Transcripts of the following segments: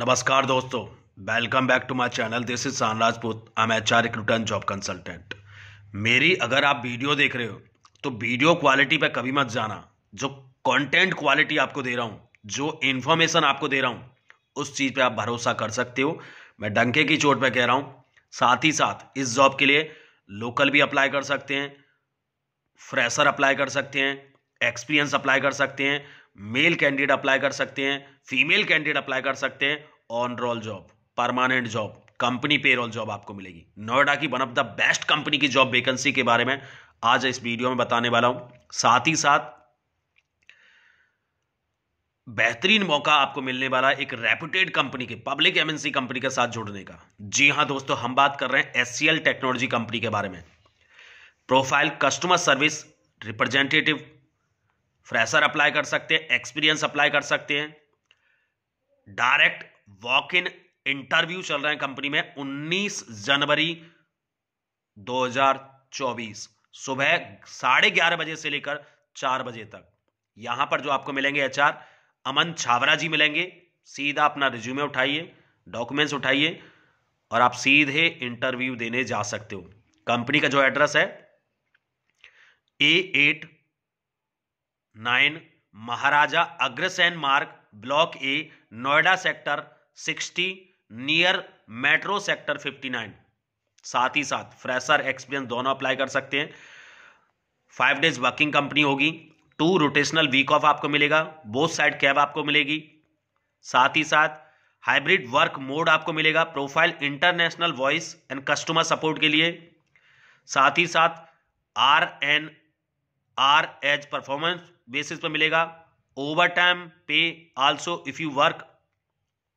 नमस्कार दोस्तों welcome back to my channel this is Saan Rajput I am H R recruitment job consultant मेरी अगर आप वीडियो देख रहे हो तो वीडियो क्वालिटी पर कभी मत जाना जो कंटेंट क्वालिटी आपको दे रहा हूँ जो इन्फॉर्मेशन आपको दे रहा हूँ उस चीज़ पे आप भरोसा कर सकते हो मैं डंके की चोट पर कह रहा हूँ साथ ही साथ इस जॉब के लिए लोकल भी अप्लाई कर सकते हैं फ्रेशर अप्लाई कर सकते हैं एक्सपीरियंस अप्लाई कर सकते हैं मेल कैंडिडेट अप्लाई कर सकते हैं फीमेल कैंडिडेट अप्लाई कर सकते हैं on roll job permanent job company payroll job आपको मिलेगी नोएडा की one of the best company की जॉब वेकेंसी के बारे में आज इस वीडियो में बताने वाला हूं साथ ही साथ बेहतरीन मौका आपको मिलने वाला एक रेपुटेड कंपनी के पब्लिक एमएनसी कंपनी के साथ जुड़ने का जी हां दोस्तों हम बात कर रहे हैं एस टेक्नोलॉजी कंपनी के बारे में profile customer service representative fresher apply कर सकते हैं एक्सपीरियंस अप्लाई कर सकते हैं डायरेक्ट वॉक इन इंटरव्यू चल रहे हैं कंपनी में 19 जनवरी 2024 सुबह साढ़े ग्यारह बजे से लेकर चार बजे तक यहां पर जो आपको मिलेंगे एचआर अमन छावरा जी मिलेंगे सीधा अपना रिज्यूमे उठाइए डॉक्यूमेंट्स उठाइए और आप सीधे इंटरव्यू देने जा सकते हो कंपनी का जो एड्रेस है A eight nine Maharaja Agrasen Marg block A Noida sector sixty near metro sector fifty nine साथ ही साथ फ्रेशर एक्सपीरियंस दोनों अप्लाई कर सकते हैं फाइव डेज वर्किंग कंपनी होगी टू रोटेशनल वीक ऑफ आपको मिलेगा बोथ साइड कैब आपको मिलेगी साथ ही साथ हाइब्रिड वर्क मोड आपको मिलेगा profile international voice and customer support के लिए साथ ही साथ R N R as performance basis पर मिलेगा overtime pay also if you work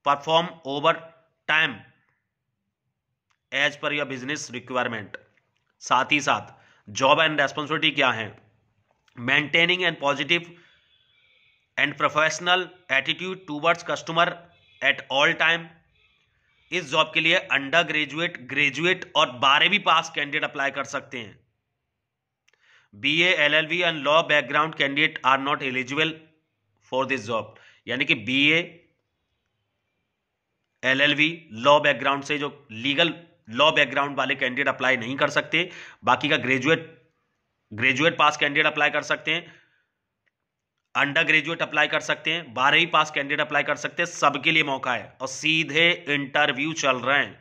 perform overtime as per your business requirement साथ ही साथ जॉब एंड रेस्पॉन्सिबिलिटी क्या है maintaining and positive and professional attitude towards customer at all time इस job के लिए अंडर ग्रेजुएट ग्रेजुएट और बारहवीं पास कैंडिडेट अप्लाई कर सकते हैं B L L B and law background candidate are not eligible for this job यानी कि B L L B law background से जो लीगल लॉ बैकग्राउंड वाले कैंडिडेट अप्लाई नहीं कर सकते बाकी का graduate graduate pass candidate apply कर सकते हैं अंडर ग्रेजुएट अप्लाई कर सकते हैं बारहवीं पास कैंडिडेट अप्लाई कर सकते हैं सबके लिए मौका है और सीधे इंटरव्यू चल रहे हैं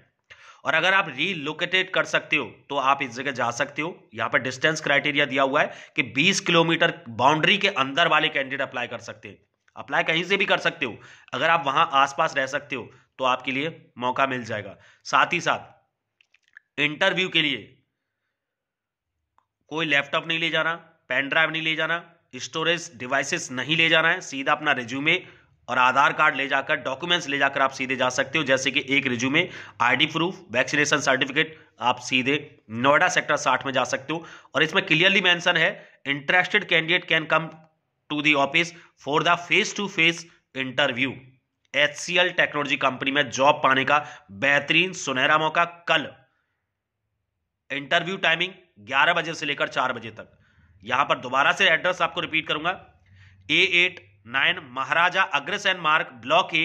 और अगर आप रीलोकेटेड कर सकते हो तो आप इस जगह जा सकते हो यहाँ पर डिस्टेंस क्राइटेरिया दिया हुआ है कि 20 किलोमीटर बाउंड्री के अंदर वाले कैंडिडेट अप्लाई कर सकते हैं अप्लाई कहीं से भी कर सकते हो अगर आप वहां आसपास रह सकते हो तो आपके लिए मौका मिल जाएगा साथ ही साथ इंटरव्यू के लिए कोई लैपटॉप नहीं ले जाना पेन ड्राइव नहीं ले जाना स्टोरेज डिवाइसेस नहीं ले जाना है सीधा अपना रिज्यूमे और आधार कार्ड ले जाकर डॉक्यूमेंट्स ले जाकर आप सीधे जा सकते हो जैसे कि एक resume ID proof vaccination certificate आप सीधे नोएडा सेक्टर साठ में जा सकते हो और इसमें क्लियरली मेंशन है interested candidate can come to the office for the face to face interview H technology company में जॉब पाने का बेहतरीन सुनहरा मौका कल इंटरव्यू टाइमिंग 11 बजे से लेकर 4 बजे तक यहां पर दोबारा से एड्रेस आपको रिपीट करूंगा A eight nine Maharaja Agrasen Marg block A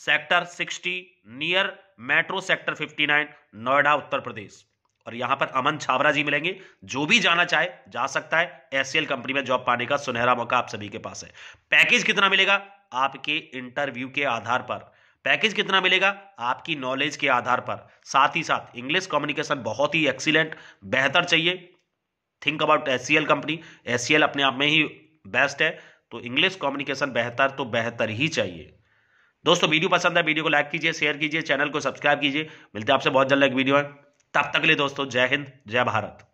sector sixty near metro sector fifty nine Noida Uttar Pradesh और यहां पर अमन छावरा जी मिलेंगे जो भी जाना चाहे जा सकता है एससीएल कंपनी में जॉब पाने का सुनहरा मौका आप सभी के पास है पैकेज कितना मिलेगा आपके इंटरव्यू के आधार पर पैकेज कितना मिलेगा आपकी नॉलेज के आधार पर साथ ही साथ इंग्लिश कम्युनिकेशन बहुत ही एक्सीलेंट बेहतर चाहिए think about as company as अपने आप में ही बेस्ट है तो इंग्लिश कम्युनिकेशन बेहतर तो बेहतर ही चाहिए दोस्तों वीडियो पसंद है वीडियो को लाइक कीजिए शेयर कीजिए चैनल को सब्सक्राइब कीजिए मिलते हैं आपसे बहुत जल्द एक वीडियो है तब तक के लिए दोस्तों जय हिंद जय भारत